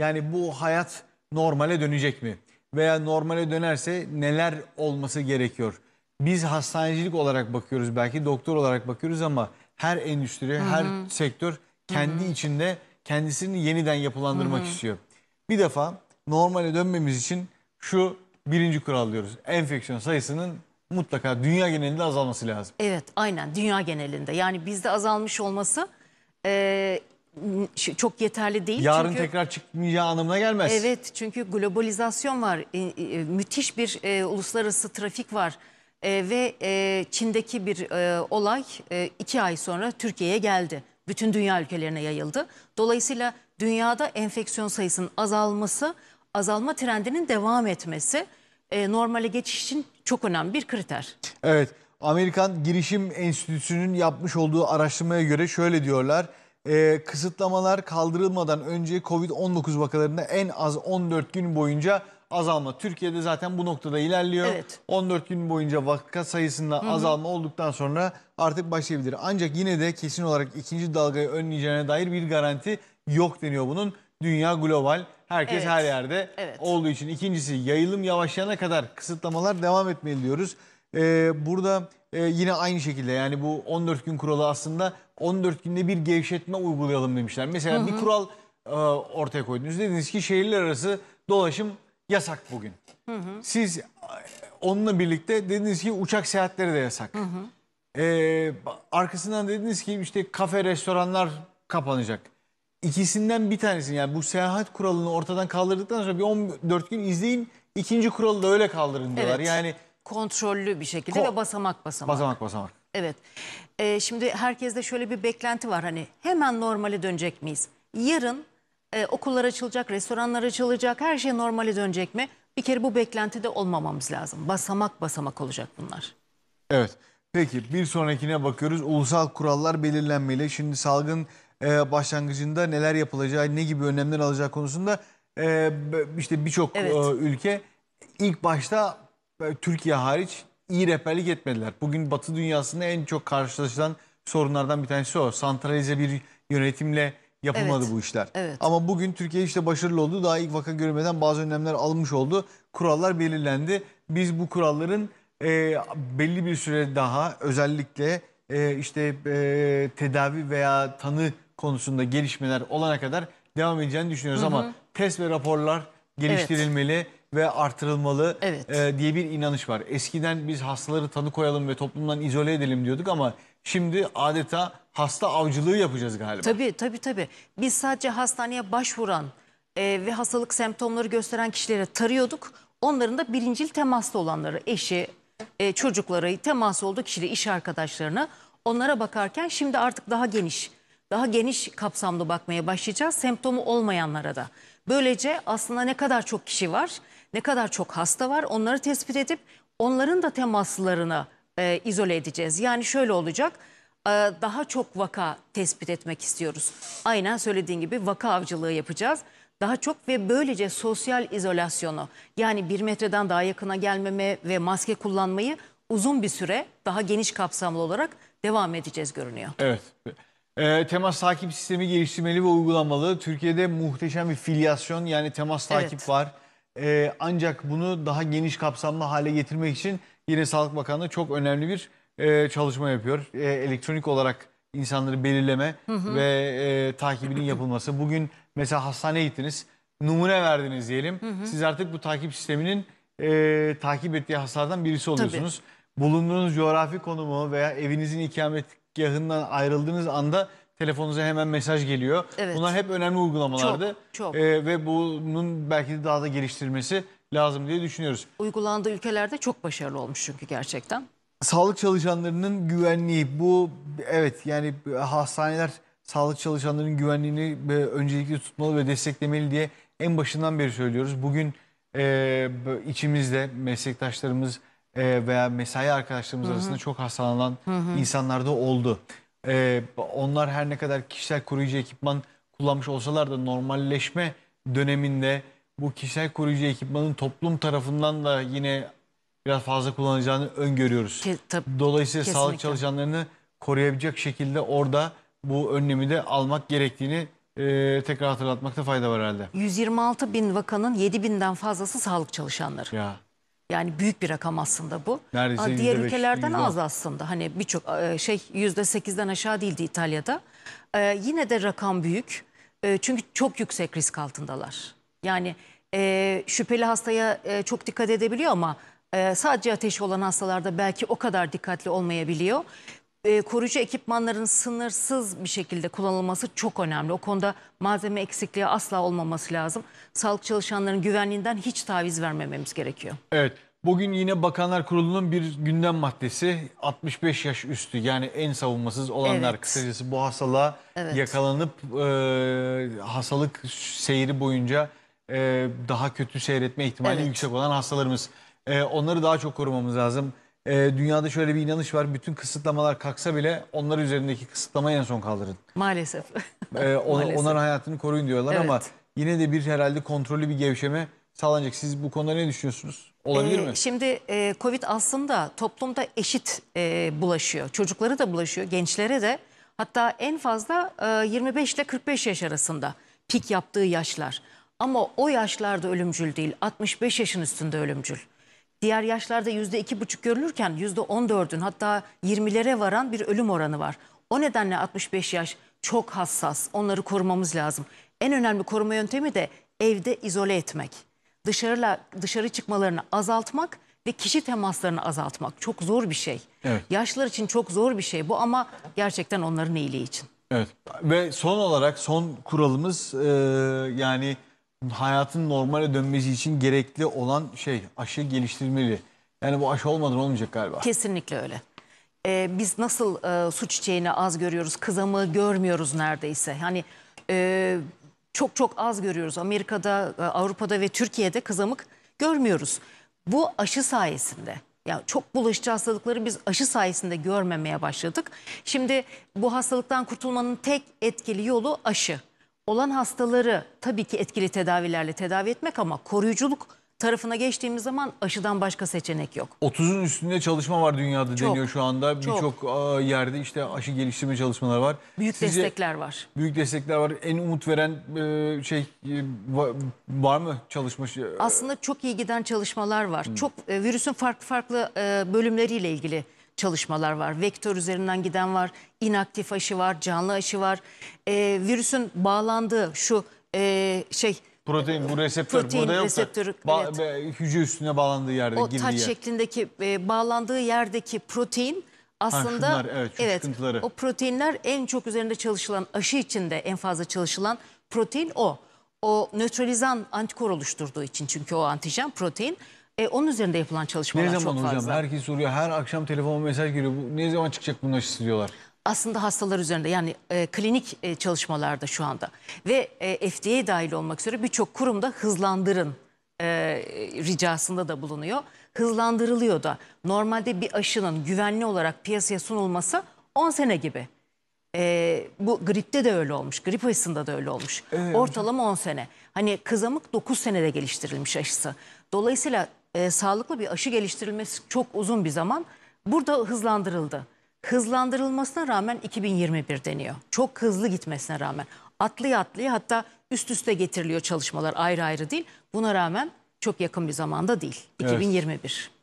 Yani bu hayat normale dönecek mi? Veya normale dönerse neler olması gerekiyor? Biz hastanecilik olarak bakıyoruz belki doktor olarak bakıyoruz ama her endüstri, Hı -hı. her sektör kendi Hı -hı. içinde kendisini yeniden yapılandırmak Hı -hı. istiyor. Bir defa normale dönmemiz için şu birinci kural diyoruz. Enfeksiyon sayısının mutlaka dünya genelinde azalması lazım. Evet aynen dünya genelinde yani bizde azalmış olması e, çok yeterli değil. Yarın çünkü, tekrar çıkmayacağı anlamına gelmez. Evet çünkü globalizasyon var. E, e, müthiş bir e, uluslararası trafik var. E, ve e, Çin'deki bir e, olay e, iki ay sonra Türkiye'ye geldi. Bütün dünya ülkelerine yayıldı. Dolayısıyla dünyada enfeksiyon sayısının azalması, azalma trendinin devam etmesi e, normale geçiş için çok önemli bir kriter. Evet, Amerikan Girişim Enstitüsü'nün yapmış olduğu araştırmaya göre şöyle diyorlar e, kısıtlamalar kaldırılmadan önce Covid-19 vakalarında en az 14 gün boyunca azalma. Türkiye'de zaten bu noktada ilerliyor. Evet. 14 gün boyunca vaka sayısında Hı -hı. azalma olduktan sonra artık başlayabilir. Ancak yine de kesin olarak ikinci dalgayı önleyeceğine dair bir garanti yok deniyor bunun. Dünya global, herkes evet. her yerde evet. olduğu için. ikincisi yayılım yavaşlayana kadar kısıtlamalar devam etmeli diyoruz. Ee, burada e, yine aynı şekilde yani bu 14 gün kuralı aslında 14 günde bir gevşetme uygulayalım demişler. Mesela bir kural e, ortaya koydunuz. Dediniz ki şehirler arası dolaşım yasak bugün. Siz e, onunla birlikte dediniz ki uçak seyahatleri de yasak. E, arkasından dediniz ki işte kafe, restoranlar kapanacak. İkisinden bir tanesini yani bu seyahat kuralını ortadan kaldırdıktan sonra bir 14 gün izleyin ikinci kuralı da öyle kaldırın diyorlar. Evet. Yani kontrollü bir şekilde Ko ve basamak basamak. Basamak basamak. Evet. Ee, şimdi herkeste şöyle bir beklenti var hani hemen normale dönecek miyiz? Yarın e, okullar açılacak, restoranlar açılacak, her şey normale dönecek mi? Bir kere bu beklenti de olmamamız lazım. Basamak basamak olacak bunlar. Evet. Peki bir sonrakine bakıyoruz. Ulusal kurallar belirlenmeli. Şimdi salgın e, başlangıcında neler yapılacağı, ne gibi önlemler alacağı konusunda e, işte birçok evet. e, ülke ilk başta Türkiye hariç iyi rehberlik etmediler. Bugün Batı dünyasında en çok karşılaşılan sorunlardan bir tanesi o. Santralize bir yönetimle yapılmadı evet, bu işler. Evet. Ama bugün Türkiye işte başarılı oldu. Daha ilk vaka görmeden bazı önlemler almış oldu. Kurallar belirlendi. Biz bu kuralların e, belli bir süre daha özellikle e, işte e, tedavi veya tanı konusunda gelişmeler olana kadar devam edeceğini düşünüyoruz. Hı hı. Ama test ve raporlar geliştirilmeli. Evet ve artırılmalı evet. e, diye bir inanış var. Eskiden biz hastaları tanı koyalım ve toplumdan izole edelim diyorduk ama şimdi adeta hasta avcılığı yapacağız galiba. Tabii tabii tabii. Biz sadece hastaneye başvuran e, ve hastalık semptomları gösteren kişilere tarıyorduk. Onların da birincil temaslı olanları, eşi, e, çocukları, teması olduğu kişileri, iş arkadaşlarına onlara bakarken şimdi artık daha geniş, daha geniş kapsamlı bakmaya başlayacağız. Semptomu olmayanlara da. Böylece aslında ne kadar çok kişi var ne kadar çok hasta var onları tespit edip onların da temaslarını e, izole edeceğiz. Yani şöyle olacak e, daha çok vaka tespit etmek istiyoruz. Aynen söylediğin gibi vaka avcılığı yapacağız. Daha çok ve böylece sosyal izolasyonu yani bir metreden daha yakına gelmeme ve maske kullanmayı uzun bir süre daha geniş kapsamlı olarak devam edeceğiz görünüyor. Evet. E, temas takip sistemi geliştirmeli ve uygulamalı. Türkiye'de muhteşem bir filyasyon yani temas evet. takip var. Ee, ancak bunu daha geniş kapsamlı hale getirmek için yine Sağlık Bakanlığı çok önemli bir e, çalışma yapıyor. E, elektronik olarak insanları belirleme hı hı. ve e, takibinin yapılması. Bugün mesela hastaneye gittiniz, numune verdiniz diyelim. Hı hı. Siz artık bu takip sisteminin e, takip ettiği hastalardan birisi oluyorsunuz. Tabii. Bulunduğunuz coğrafi konumu veya evinizin ikametgahından ayrıldığınız anda telefonunuza hemen mesaj geliyor. Evet. Bunlar hep önemli uygulamalardı. Çok, çok. Ee, ve bunun belki de daha da geliştirilmesi lazım diye düşünüyoruz. Uygulandığı ülkelerde çok başarılı olmuş çünkü gerçekten. Sağlık çalışanlarının güvenliği bu evet yani hastaneler sağlık çalışanlarının güvenliğini e, öncelikli tutmalı ve desteklemeli diye en başından beri söylüyoruz. Bugün e, içimizde meslektaşlarımız e, veya mesai arkadaşlarımız hı hı. arasında çok hastalanan hı hı. insanlar da oldu. Ee, onlar her ne kadar kişisel koruyucu ekipman kullanmış olsalar da normalleşme döneminde bu kişisel koruyucu ekipmanın toplum tarafından da yine biraz fazla kullanacağını öngörüyoruz. Ke tabii, Dolayısıyla kesinlikle. sağlık çalışanlarını koruyabilecek şekilde orada bu önlemi de almak gerektiğini e, tekrar hatırlatmakta fayda var herhalde. 126 bin vakanın 7 binden fazlası sağlık çalışanları. Ya. Yani büyük bir rakam aslında bu. Neredeyse Diğer ülkelerden %10. az aslında. Hani birçok e, şey yüzde sekizden aşağı değildi İtalya'da. E, yine de rakam büyük. E, çünkü çok yüksek risk altındalar. Yani şüpheli hastaya çok dikkat edebiliyor ama sadece ateşi olan hastalarda belki o kadar dikkatli olmayabiliyor. Ee, koruyucu ekipmanların sınırsız bir şekilde kullanılması çok önemli. O konuda malzeme eksikliği asla olmaması lazım. Sağlık çalışanlarının güvenliğinden hiç taviz vermememiz gerekiyor. Evet. Bugün yine Bakanlar Kurulu'nun bir gündem maddesi 65 yaş üstü yani en savunmasız olanlar evet. kısacası bu hastalığa evet. yakalanıp e, hastalık seyri boyunca e, daha kötü seyretme ihtimali evet. yüksek olan hastalarımız. E, onları daha çok korumamız lazım. E, dünyada şöyle bir inanış var. Bütün kısıtlamalar kalksa bile onlar üzerindeki kısıtlamayı en son kaldırın. Maalesef. E, ee, on, Maalesef. Onların hayatını koruyun diyorlar evet. ama yine de bir herhalde kontrollü bir gevşeme sağlanacak. Siz bu konuda ne düşünüyorsunuz? Olabilir ee, mi? Şimdi e, Covid aslında toplumda eşit e, bulaşıyor. çocukları da bulaşıyor, gençlere de. Hatta en fazla e, 25 ile 45 yaş arasında pik yaptığı yaşlar. Ama o yaşlarda ölümcül değil, 65 yaşın üstünde ölümcül. Diğer yaşlarda yüzde iki buçuk görülürken yüzde on dördün hatta yirmilere varan bir ölüm oranı var. O nedenle 65 yaş çok hassas. Onları korumamız lazım. En önemli koruma yöntemi de evde izole etmek. Dışarıla, dışarı çıkmalarını azaltmak ve kişi temaslarını azaltmak. Çok zor bir şey. Evet. Yaşlılar için çok zor bir şey bu ama gerçekten onların iyiliği için. Evet ve son olarak son kuralımız e, yani hayatın normale dönmesi için gerekli olan şey aşı geliştirmeli. Yani bu aşı olmadan olmayacak galiba. Kesinlikle öyle. Ee, biz nasıl e, su çiçeğini az görüyoruz, kızamığı görmüyoruz neredeyse. Hani e, çok çok az görüyoruz. Amerika'da, e, Avrupa'da ve Türkiye'de kızamık görmüyoruz. Bu aşı sayesinde. Yani çok bulaşıcı hastalıkları biz aşı sayesinde görmemeye başladık. Şimdi bu hastalıktan kurtulmanın tek etkili yolu aşı olan hastaları tabii ki etkili tedavilerle tedavi etmek ama koruyuculuk tarafına geçtiğimiz zaman aşıdan başka seçenek yok. 30'un üstünde çalışma var dünyada çok, deniyor şu anda. Birçok yerde işte aşı geliştirme çalışmaları var. Büyük Sizce, destekler var. Büyük destekler var. En umut veren e, şey e, var mı çalışma? Şey, e? Aslında çok iyi giden çalışmalar var. Hmm. Çok virüsün farklı farklı bölümleriyle ilgili çalışmalar var. Vektör üzerinden giden var, inaktif aşı var, canlı aşı var. E, virüsün bağlandığı şu e, şey... Protein bu reseptör protein, burada yoksa reseptörü, ba evet. hücre üstüne bağlandığı yerde o girdiği taç yer. şeklindeki e, bağlandığı yerdeki protein aslında ha, şunlar, evet, evet o proteinler en çok üzerinde çalışılan aşı içinde en fazla çalışılan protein o. O nötralizan antikor oluşturduğu için çünkü o antijen protein e, onun üzerinde yapılan çalışmalar çok fazla. Ne zaman hocam? Herkes soruyor. Her akşam telefonuma mesaj geliyor. Bu, ne zaman çıkacak bunun aşısı diyorlar. Aslında hastalar üzerinde yani e, klinik e, çalışmalarda şu anda. Ve e, FDA dahil olmak üzere birçok kurumda hızlandırın e, ricasında da bulunuyor. Hızlandırılıyor da. Normalde bir aşının güvenli olarak piyasaya sunulması 10 sene gibi. E, bu gripte de öyle olmuş. Grip aşısında da öyle olmuş. Evet. Ortalama 10 sene. Hani kızamık 9 senede geliştirilmiş aşısı. Dolayısıyla e, sağlıklı bir aşı geliştirilmesi çok uzun bir zaman. Burada hızlandırıldı. Hızlandırılmasına rağmen 2021 deniyor. Çok hızlı gitmesine rağmen. atlı atlı, hatta üst üste getiriliyor çalışmalar ayrı ayrı değil. Buna rağmen çok yakın bir zamanda değil. 2021. Evet.